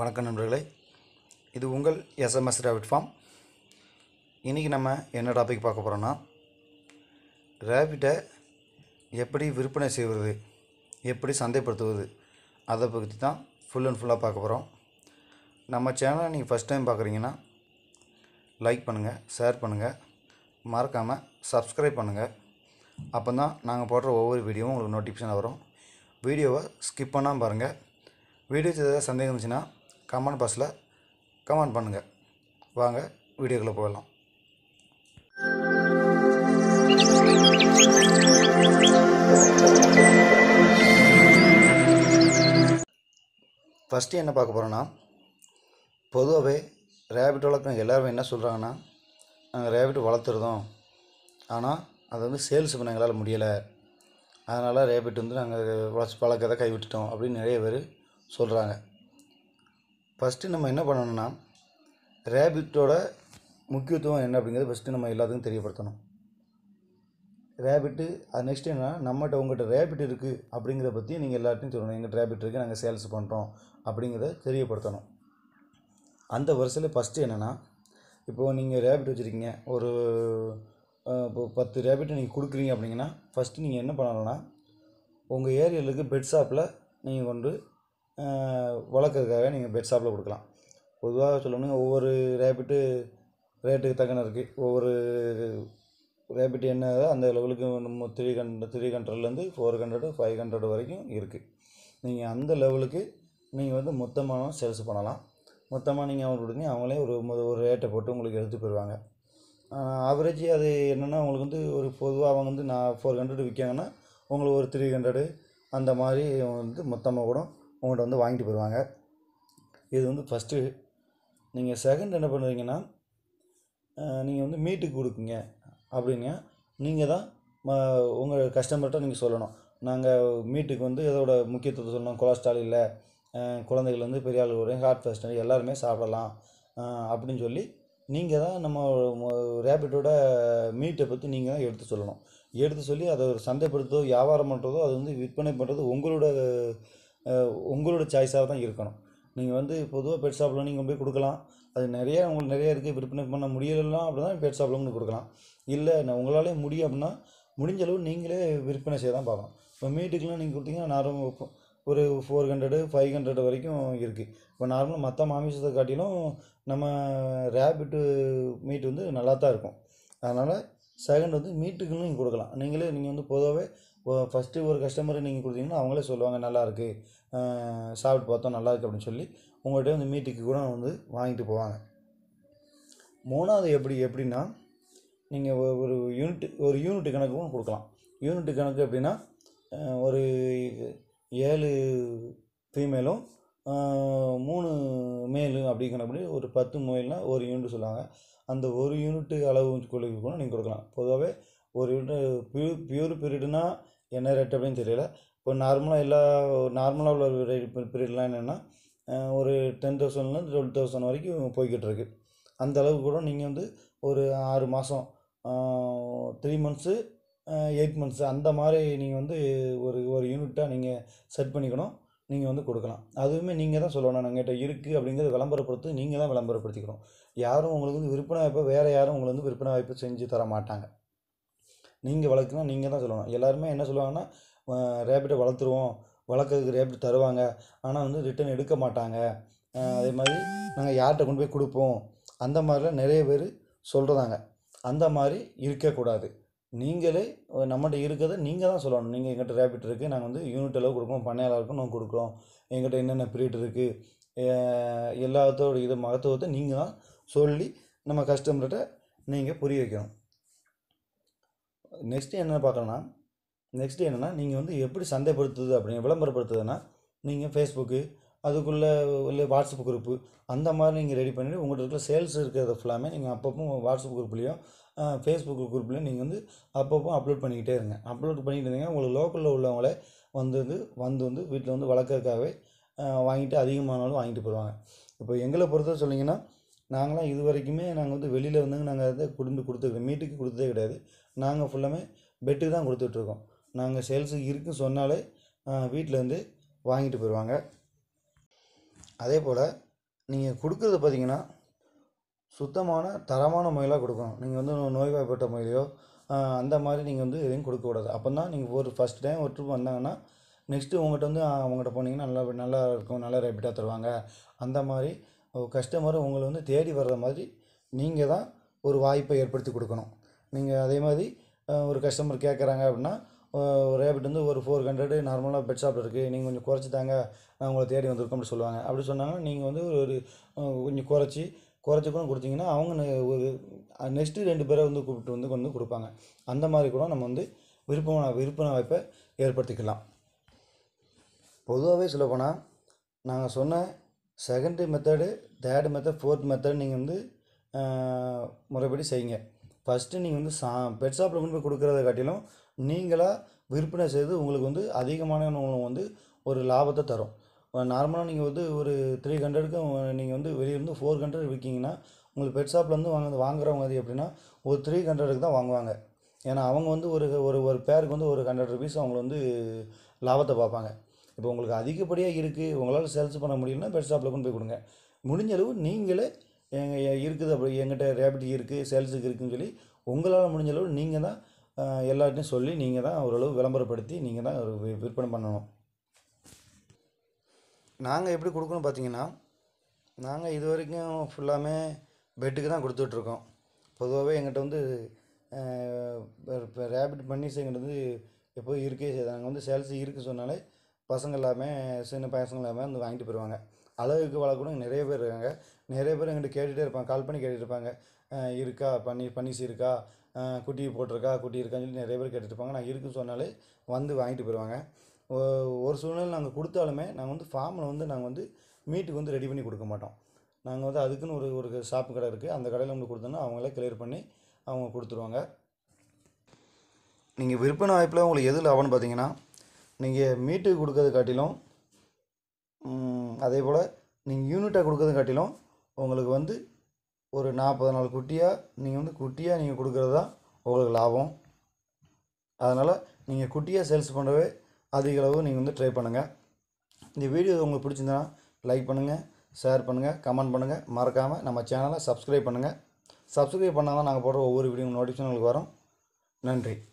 வணக்கம் நண்பர்களே இது உங்கள் எஸ்எம்எஸ் ரேபிட் ஃபார்ம் இன்றைக்கி நம்ம என்ன டாபிக் பார்க்க போகிறோன்னா ரேபிட்டை எப்படி விற்பனை செய்வது எப்படி சந்தைப்படுத்துவது அதை பற்றி தான் ஃபுல் அண்ட் ஃபுல்லாக பார்க்க போகிறோம் நம்ம சேனலை நீங்கள் ஃபஸ்ட் டைம் பார்க்குறீங்கன்னா லைக் பண்ணுங்கள் ஷேர் பண்ணுங்கள் மறக்காமல் சப்ஸ்கிரைப் பண்ணுங்கள் அப்போ தான் நாங்கள் போடுற ஒவ்வொரு வீடியோவும் உங்களுக்கு நோட்டிஃபிகேஷன் வரும் வீடியோவை ஸ்கிப் பண்ணாமல் பாருங்கள் வீடியோ ஏதாவது சந்தேகம் இருந்துச்சுன்னா கமெண்ட் பாக்ஸில் கமெண்ட் பண்ணுங்கள் வாங்க வீடியோக்குள்ளே போயிடலாம் ஃபஸ்ட்டு என்ன பார்க்க போகிறோன்னா பொதுவாகவே ரேபிட் வளர்க்குறவங்க எல்லோரும் என்ன சொல்கிறாங்கன்னா நாங்கள் ரேபிட் வளர்த்துருந்தோம் ஆனால் அது வந்து சேல்ஸ் பண்ண எங்களால் முடியலை அதனால் ரேபிட் வந்து நாங்கள் வளர்ச்சி பழக்கத்தை கைவிட்டுட்டோம் அப்படின்னு நிறைய பேர் சொல்கிறாங்க ஃபஸ்ட்டு நம்ம என்ன பண்ணணும்னா ரேபிட்டோட முக்கியத்துவம் என்ன அப்படிங்கிறது ஃபஸ்ட்டு நம்ம எல்லாத்துக்கும் தெரியப்படுத்தணும் ரேபிட்டு அது நெக்ஸ்ட் என்ன நம்மகிட்ட உங்கள்கிட்ட ரேபிட் இருக்குது அப்படிங்கிறத பற்றி நீங்கள் எல்லாருக்கும் சொல்லணும் எங்கள் ரேபிட் இருக்குது நாங்கள் சேல்ஸ் பண்ணுறோம் அப்படிங்கிறத தெரியப்படுத்தணும் அந்த வருஷத்தில் ஃபஸ்ட்டு என்னென்னா இப்போது நீங்கள் ரேபிட் வச்சுருக்கீங்க ஒரு இப்போ பத்து ரேபிட் நீங்கள் கொடுக்குறீங்க அப்படிங்கன்னா ஃபஸ்ட்டு நீங்கள் என்ன பண்ணணும்னா உங்கள் ஏரியாவில் இருக்க பெட் ஷாப்பில் நீங்கள் கொண்டு வளர்க்குறதுக்காக நீங்கள் பெட் ஷாப்பில் கொடுக்கலாம் பொதுவாக சொல்லணும்னா ஒவ்வொரு ரேபிட்டு ரேட்டுக்கு தக்கன இருக்குது ஒவ்வொரு ரேபிட் என்ன அந்த லெவலுக்கு நம்ம த்ரீ ஹண்ட்ரட் த்ரீ ஹண்ட்ரட்லேருந்து ஃபோர் ஹண்ட்ரடு ஃபைவ் ஹண்ட்ரட் வரைக்கும் இருக்குது நீங்கள் அந்த லெவலுக்கு நீங்கள் வந்து மொத்தமாக சேல்ஸ் பண்ணலாம் மொத்தமாக நீங்கள் அவங்க கொடுங்க அவங்களே ஒரு ஒரு ரேட்டை போட்டு உங்களுக்கு எடுத்து போயிடுவாங்க ஆவரேஜ் அது என்னென்னா உங்களுக்கு வந்து ஒரு பொதுவாக அவங்க வந்து நான் ஃபோர் ஹண்ட்ரடு விற்காங்கன்னா உங்களுக்கு ஒரு த்ரீ ஹண்ட்ரடு அந்த மாதிரி வந்து மொத்தமாக கூட உங்கள்கிட்ட வந்து வாங்கிட்டு போயிடுவாங்க இது வந்து ஃபஸ்ட்டு நீங்கள் செகண்ட் என்ன பண்ணுறீங்கன்னா நீங்கள் வந்து மீட்டுக்கு கொடுக்குங்க அப்படின்னா நீங்கள் தான் உங்கள் கஸ்டமர்கிட்ட நீங்கள் சொல்லணும் நாங்கள் மீட்டுக்கு வந்து இதோட முக்கியத்துவத்தை சொல்லணும் கொலஸ்ட்ரால் இல்லை குழந்தைகள் வந்து பெரிய ஆள் ஹார்ட் பேஷண்ட் எல்லாருமே சாப்பிடலாம் அப்படின்னு சொல்லி நீங்கள் தான் நம்ம ரேபிட்டோட மீட்டை பற்றி நீங்கள் தான் எடுத்து சொல்லணும் எடுத்து சொல்லி அதை ஒரு வியாபாரம் பண்ணுறதோ அது வந்து விற்பனை பண்ணுறது உங்களோட உங்களோட சாய்ஸாக தான் இருக்கணும் நீங்கள் வந்து பொதுவாக பெட் ஷாப்பில் நீங்கள் போய் கொடுக்கலாம் அது நிறையா உங்களுக்கு நிறையா இருக்குது விற்பனை பண்ண அப்படி தான் பெட் ஷாப்பில் வந்து கொடுக்கலாம் இல்லை நான் உங்களாலே முடியும் அப்படின்னா முடிஞ்ச அளவு நீங்களே விற்பனை செய்ய தான் பார்க்கணும் இப்போ மீட்டுக்கெலாம் நீங்கள் கொடுத்தீங்கன்னா நார்மல் ஒரு ஃபோர் ஹண்ட்ரடு ஃபைவ் ஹண்ட்ரட் வரைக்கும் இருக்குது இப்போ நார்மலாக மற்ற மாமிசத்தை காட்டிலும் நம்ம ரேபிட்டு மீட் வந்து நல்லா தான் இருக்கும் அதனால் செகண்ட் வந்து மீட்டுக்குன்னு நீங்கள் கொடுக்கலாம் நீங்களே நீங்கள் வந்து பொதுவாகவே ஃபஸ்ட்டு ஒரு கஸ்டமரை நீங்கள் கொடுத்தீங்கன்னா அவங்களே சொல்லுவாங்க நல்லாயிருக்கு சாப்பிட்டு பார்த்தோம் நல்லாயிருக்கு அப்படின்னு சொல்லி உங்கள்கிட்ட வந்து மீட்டுக்கு கூட வந்து வாங்கிட்டு போவாங்க மூணாவது எப்படி எப்படின்னா நீங்கள் ஒரு யூனிட் ஒரு யூனிட் கணக்கும் கொடுக்கலாம் யூனிட் கணக்கு எப்படின்னா ஒரு ஏழு ஃபீமேலும் மூணு மேலும் அப்படிங்கிற அப்படி ஒரு பத்து மொயில்னால் ஒரு யூனிட் சொல்லுவாங்க அந்த ஒரு யூனிட்டு அளவு குழுக்கு கூட நீங்கள் கொடுக்கலாம் பொதுவாகவே ஒரு யூனிட் பியூர் பியூர் பீரியடுனா என்ன ரேட் அப்படின்னு தெரியல இப்போ நார்மலாக எல்லா நார்மலாக உள்ள ரேட் பீரியட்லாம் என்னென்னா ஒரு டென் தௌசண்ட்லேருந்து டுவெல் தௌசண்ட் வரைக்கும் போய்கிட்டு இருக்கு அந்த அளவுக்கு கூட நீங்கள் வந்து ஒரு ஆறு மாதம் த்ரீ மந்த்ஸு எயிட் மந்த்ஸு அந்த மாதிரி நீங்கள் வந்து ஒரு ஒரு யூனிட்டாக நீங்கள் செட் பண்ணிக்கணும் நீங்கள் வந்து கொடுக்கலாம் அதுவுமே நீங்கள் தான் சொல்லணும் நம்மகிட்ட இருக்குது அப்படிங்கிறத விளம்பரப்படுத்து நீங்கள் தான் விளம்பரப்படுத்திக்கணும் யாரும் உங்களுக்கு வந்து விற்பனை வாய்ப்பை வேறு யாரும் உங்களை வந்து விற்பனை வாய்ப்பு செஞ்சு தர மாட்டாங்க நீங்கள் வளர்க்கணும் நீங்கள் தான் சொல்லணும் எல்லாருமே என்ன சொல்லுவாங்கன்னா ரேபிட்டை வளர்த்துருவோம் வளர்க்குறதுக்கு ரேபிட் தருவாங்க ஆனால் வந்து ரிட்டர்ன் எடுக்க மாட்டாங்க அதே மாதிரி நாங்கள் யார்கிட்ட கொண்டு போய் கொடுப்போம் அந்த மாதிரிலாம் நிறைய பேர் சொல்கிறதாங்க அந்த மாதிரி இருக்கக்கூடாது நீங்களே நம்மகிட்ட இருக்கிறத நீங்கள் தான் சொல்லணும் நீங்கள் எங்கிட்ட ரேபிட் இருக்குது நாங்கள் வந்து யூனிட் அளவு கொடுக்குறோம் பண்ணையாளர் இருக்கும் நாங்கள் கொடுக்குறோம் எங்கிட்ட என்னென்ன பீரியட் இருக்குது எல்லாத்தோட இது மகத்துவத்தை நீங்கள் தான் சொல்லி நம்ம கஸ்டமர்கிட்ட நீங்கள் புரிய வைக்கணும் நெக்ஸ்ட்டு என்ன பார்க்கணும்னா நெக்ஸ்ட்டு என்னென்னா நீங்கள் வந்து எப்படி சந்தைப்படுத்துது அப்படின்னு விளம்பரப்படுத்துதுன்னா நீங்கள் ஃபேஸ்புக்கு அதுக்குள்ளே வாட்ஸ்அப் குரூப்பு அந்த மாதிரி நீங்கள் ரெடி பண்ணிவிட்டு உங்கள்கிட்ட இருக்கிற சேல்ஸ் இருக்கிறத ஃபுல்லாமே நீங்கள் அப்பப்போ வாட்ஸ்அப் குரூப்லேயும் ஃபேஸ்புக் குரூப்லேயும் நீங்கள் வந்து அப்பப்போ அப்லோட் பண்ணிக்கிட்டே இருங்க அப்லோட் பண்ணிகிட்டு இருந்தீங்கன்னா உங்களுக்கு லோக்கலில் உள்ளவங்களே வந்து வந்து வந்து வீட்டில் வந்து வளர்க்கறதுக்காகவே வாங்கிட்டு அதிகமானாலும் வாங்கிட்டு போயிடுவாங்க இப்போ எங்களை பொறுத்த சொன்னீங்கன்னா நாங்களாம் இது வரைக்குமே நாங்கள் வந்து வெளியில் வந்து நாங்கள் அதை குடும்பம் கொடுத்துருக்கோம் மீட்டுக்கு கொடுத்ததே கிடையாது நாங்கள் ஃபுல்லாமே பெட்டுக்கு தான் கொடுத்துட்ருக்கோம் நாங்கள் சேல்ஸுக்கு இருக்குன்னு சொன்னாலே வீட்டில் வந்து வாங்கிட்டு போயிடுவாங்க அதே போல் நீங்கள் கொடுக்குறது பார்த்தீங்கன்னா சுத்தமான தரமான முயலாக கொடுக்கணும் நீங்கள் வந்து நோய்வாய்ப்பட்ட முயலையோ அந்த மாதிரி நீங்கள் வந்து எதையும் கொடுக்கக்கூடாது அப்போ தான் நீங்கள் ஒரு ஃபஸ்ட் டைம் ஒரு ட்ரிப் வந்தாங்கன்னா நெக்ஸ்ட்டு உங்கள்கிட்ட வந்து அவங்ககிட்ட போனீங்கன்னா நல்லா நல்லா இருக்கும் நல்லா ரேபிட்டாக தருவாங்க அந்த மாதிரி கஸ்டமர் உங்களை வந்து தேடி வர்ற மாதிரி நீங்கள் தான் ஒரு வாய்ப்பை ஏற்படுத்தி கொடுக்கணும் நீங்கள் அதே மாதிரி ஒரு கஸ்டமர் கேட்குறாங்க அப்படின்னா ரேபிட் வந்து ஒரு ஃபோர் ஹண்ட்ரடு நார்மலாக பெட் ஷாப்பில் இருக்குது நீங்கள் கொஞ்சம் குறைச்சி தாங்க நான் உங்களை தேடி வந்திருக்கோம் அப்படி சொல்லுவாங்க அப்படி சொன்னாங்கன்னா நீங்கள் வந்து ஒரு கொஞ்சம் குறைச்சி குறைச்சி கூட கொடுத்தீங்கன்னா அவங்க ஒரு நெக்ஸ்ட்டு ரெண்டு பேரை வந்து கூப்பிட்டு வந்து கொண்டு கொடுப்பாங்க அந்த மாதிரி கூட நம்ம வந்து விருப்பமான விருப்ப வாய்ப்பை ஏற்படுத்திக்கலாம் பொதுவாகவே சொல்லப்போனால் நாங்கள் சொன்ன second method third method fourth method நீங்கள் வந்து முறைப்படி செய்யுங்க ஃபஸ்ட்டு நீங்கள் வந்து சா பெட் ஷாப்பில் கொண்டு போய் கொடுக்குறத காட்டிலும் நீங்களாக விற்பனை செய்து உங்களுக்கு வந்து அதிகமான வந்து ஒரு லாபத்தை தரும் நார்மலாக நீங்கள் வந்து ஒரு த்ரீ ஹண்ட்ரடுக்கு நீங்கள் வந்து வெளியே இருந்து ஃபோர் ஹண்ட்ரட் விற்கிங்கன்னா உங்களுக்கு பெட் ஷாப்லேருந்து வாங்க வாங்குறவங்க அது எப்படின்னா ஒரு த்ரீ ஹண்ட்ரடுக்கு தான் வாங்குவாங்க ஏன்னா அவங்க வந்து ஒரு ஒரு ஒரு பேருக்கு வந்து ஒரு ஹண்ட்ரட் ருபீஸ் அவங்களை வந்து லாபத்தை பார்ப்பாங்க இப்போ உங்களுக்கு அதிகப்படியாக இருக்குது உங்களால் சேல்ஸ் பண்ண முடியலன்னா பெட் ஷாப்பில் கொண்டு போய் கொடுங்க முடிஞ்ச அளவு நீங்களே எங்கள் இருக்குது அப்படி எங்கிட்ட ரேபிட்டி இருக்குது சேல்ஸுக்கு இருக்குதுன்னு சொல்லி உங்களால் முடிஞ்சளவு நீங்கள் தான் எல்லார்ட்டையும் சொல்லி நீங்கள் தான் ஓரளவு விளம்பரப்படுத்தி நீங்கள் தான் விற்பனை பண்ணணும் நாங்கள் எப்படி கொடுக்கணும் பார்த்தீங்கன்னா நாங்கள் இது வரைக்கும் ஃபுல்லாமே பெட்டுக்கு தான் கொடுத்துட்ருக்கோம் பொதுவாகவே எங்கிட்ட வந்து ரேபிட் பண்ணிஸ் எங்கிட்ட வந்து எப்போதும் இருக்கே செய்யுது அங்கே வந்து சேல்ஸ் இருக்குது சொன்னாலே பசங்க எல்லாமே சின்ன பசங்க எல்லாமே வந்து வாங்கிட்டு போயிடுவாங்க அளவுக்கு வளர்க்கணும் நிறைய பேர் இருக்காங்க நிறைய பேர் எங்கிட்ட கேட்டுகிட்டே இருப்பாங்க கால் பண்ணி கேட்டுகிட்டு இருப்பாங்க இருக்கா பன்னீர் பன்னீஸ் இருக்கா குட்டி போட்டிருக்கா குட்டி இருக்கான்னு சொல்லி நிறைய பேர் கேட்டுட்டு இருப்பாங்க நான் இருக்குன்னு சொன்னாலே வந்து வாங்கிட்டு போயிடுவாங்க ஒரு சூழ்நிலை நாங்கள் கொடுத்தாலுமே நாங்கள் வந்து ஃபார்மில் வந்து நாங்கள் வந்து மீட்டுக்கு வந்து ரெடி பண்ணி கொடுக்க மாட்டோம் நாங்கள் வந்து அதுக்குன்னு ஒரு ஒரு ஷாப்பு கடை இருக்குது அந்த கடையில் வந்து கொடுத்தோன்னா அவங்களே கிளியர் பண்ணி அவங்க கொடுத்துருவாங்க நீங்கள் விற்பனை வாய்ப்பில் உங்களுக்கு எது லாபம்னு பார்த்தீங்கன்னா நீங்கள் மீட்டுக்கு கொடுக்கறது காட்டிலும் அதே போல் நீங்கள் யூனிட்டாக கொடுக்கறது காட்டிலும் உங்களுக்கு வந்து ஒரு நாற்பது நாள் குட்டியாக நீங்கள் வந்து குட்டியாக நீங்கள் கொடுக்குறது தான் உங்களுக்கு லாபம் அதனால் நீங்கள் குட்டியாக சேல்ஸ் பண்ணுறவே அதிக அளவு நீங்கள் வந்து ட்ரை பண்ணுங்கள் இந்த வீடியோ உங்களுக்கு பிடிச்சிருந்தனா லைக் பண்ணுங்கள் ஷேர் பண்ணுங்கள் கமெண்ட் பண்ணுங்கள் மறக்காமல் நம்ம சேனலை சப்ஸ்கிரைப் பண்ணுங்கள் சப்ஸ்கிரைப் பண்ணால் தான் நாங்கள் போடுற ஒவ்வொரு வீடியோ நோட்டிஃபிகேஷன் உங்களுக்கு வரும் நன்றி